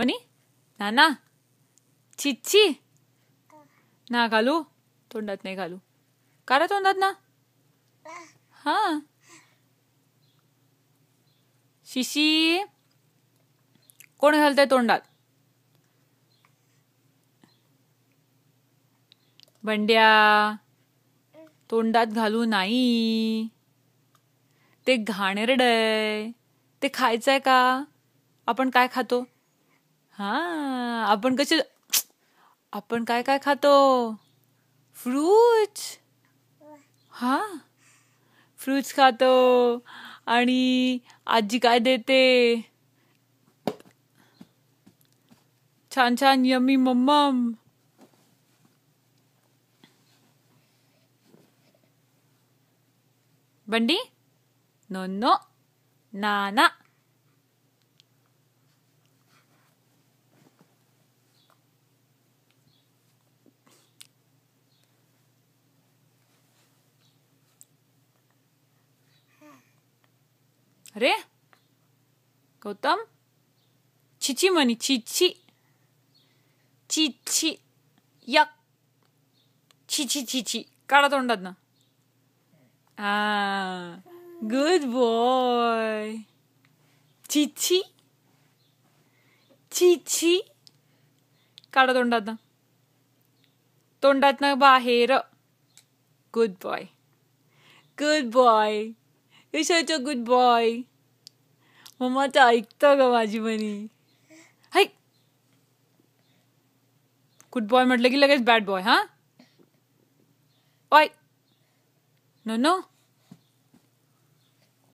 बनी नाना छी, ना घालू तोंडात नाही घालू का रे तोंडात ना हा शिशी कोण घालतंय तोंडात बंड्या तोंडात घालू नाही ते घाणेरडय ते खायचंय का आपण काय खातो हा आपण कसे आपण काय काय खातो फ्रूट हा फ्रूट्स खातो आणि आजी काय देते छान छान यमी मम्मम बंडी नो नो ना ना अरे गौतम चिची म्हणी चिची चिची यक चिची चिची काढा तोंडात ना आ गुड बॉय चिची चिची काढा तोंडात ना तोंडात ना बाहेर good boy good boy you such a good boy मम्मा तर ऐकतं ग माझी म्हणी हाय गुड बॉय म्हटलं की लगेच बॅड बॉय हा ऑय नो नो